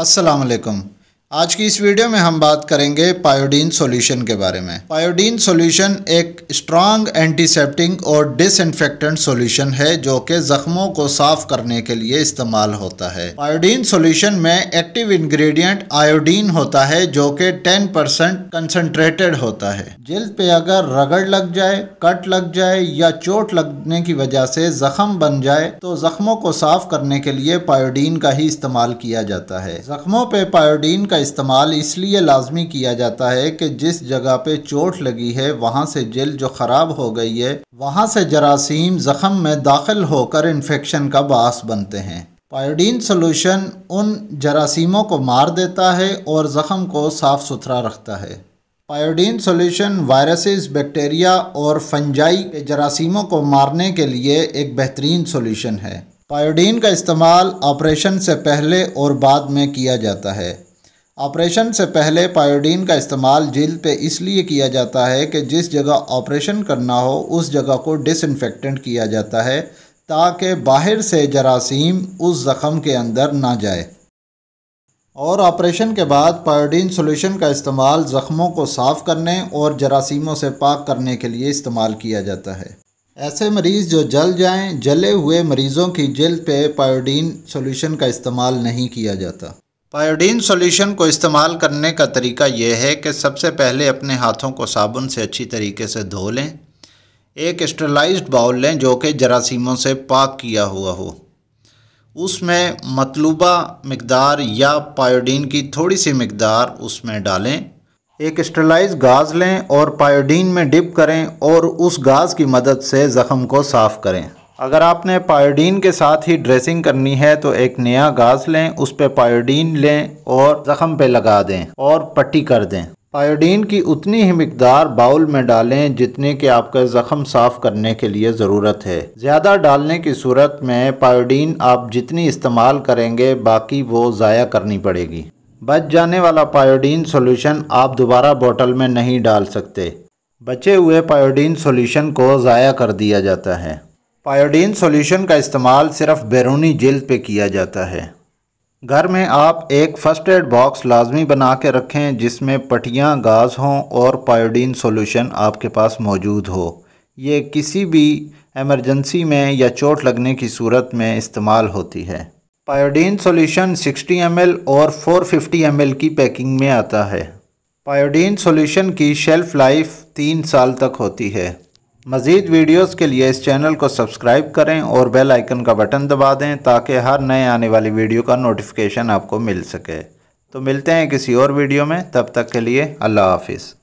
असलकम आज की इस वीडियो में हम बात करेंगे पायोडीन सॉल्यूशन के बारे में पायोडीन सॉल्यूशन एक स्ट्रांग एंटीसेप्टिक और डिसइनफेक्टेंट सॉल्यूशन है जो कि जख्मों को साफ करने के लिए इस्तेमाल होता है पायोडीन सॉल्यूशन में एक्टिव इंग्रेडिएंट आयोडीन होता है जो कि 10 परसेंट कंसनट्रेटेड होता है जल्द पे अगर रगड़ लग जाए कट लग जाए या चोट लगने की वजह से जख्म बन जाए तो जख्मों को साफ करने के लिए पायोडीन का ही इस्तेमाल किया जाता है जख्मों पे पायोडीन का इस्तेमाल इसलिए लाजमी किया जाता है कि जिस जगह पे चोट लगी है वहाँ से जल जो ख़राब हो गई है वहाँ से जरासीम ज़ख़म में दाखिल होकर इन्फेक्शन का बास बनते हैं पायोडीन सोलूशन उन जरासीमों को मार देता है और ज़ख़म को साफ़ सुथरा रखता है पायोडीन सोल्यूशन वायरसेस बैक्टीरिया और फंजाई के जरासीमों को मारने के लिए एक बेहतरीन सोल्यूशन है पायोडीन का इस्तेमाल ऑपरेशन से पहले और बाद में किया जाता है ऑपरेशन से पहले पायोडीन का इस्तेमाल जल्द पे इसलिए किया जाता है कि जिस जगह ऑपरेशन करना हो उस जगह को डिसइनफेक्टेंट किया जाता है ताकि बाहर से जरासीम उस ज़ख़म के अंदर ना जाए और ऑपरेशन के बाद पायोडीन सॉल्यूशन का इस्तेमाल ज़ख़मों को साफ़ करने और जरासीमों से पाक करने के लिए इस्तेमाल किया जाता है ऐसे मरीज़ जो जल जाएं जले हुए मरीज़ों की जल्द पे पायोडीन सॉल्यूशन का इस्तेमाल नहीं किया जाता पायोडीन सॉल्यूशन को इस्तेमाल करने का तरीका यह है कि सबसे पहले अपने हाथों को साबुन से अच्छी तरीके से धो लें एक स्टरलाइज्ड बाउल लें जो कि जरासीमों से पाक किया हुआ हो उसमें मतलूबा मकदार या पायोडीन की थोड़ी सी मकदार उसमें डालें एक स्टरलाइज गाज लें और पायोडीन में डिप करें और उस गाज की मदद से ज़ख़म को साफ़ करें अगर आपने पायोडीन के साथ ही ड्रेसिंग करनी है तो एक नया घास लें उस पर पायोडीन लें और ज़ख़म पे लगा दें और पट्टी कर दें पायोडीन की उतनी ही मकदार बाउल में डालें जितने कि आपका ज़ख़म साफ़ करने के लिए ज़रूरत है ज़्यादा डालने की सूरत में पायोडीन आप जितनी इस्तेमाल करेंगे बाकी वो ज़ाया करनी पड़ेगी बच जाने वाला पायोडीन सोल्यूशन आप दोबारा बोतल में नहीं डाल सकते बचे हुए पायोडीन सोल्यूशन को ज़ाया कर दिया जाता है आयोडीन सॉल्यूशन का इस्तेमाल सिर्फ बैरूनी जल्द पे किया जाता है घर में आप एक फ़र्स्ट एड बॉक्स लाजमी बना के रखें जिसमें पटियाँ गाज हों और पायोडीन सॉल्यूशन आपके पास मौजूद हो ये किसी भी एमरजेंसी में या चोट लगने की सूरत में इस्तेमाल होती है पायोडीन सॉल्यूशन 60 एम और 450 एम की पैकिंग में आता है पायोडीन सॉल्यूशन की शेल्फ़ लाइफ तीन साल तक होती है मज़ीद वीडियोज़ के लिए इस चैनल को सब्सक्राइब करें और बेल आइकन का बटन दबा दें ताकि हर नए आने वाली वीडियो का नोटिफिकेशन आपको मिल सके तो मिलते हैं किसी और वीडियो में तब तक के लिए अल्लाह हाफिज़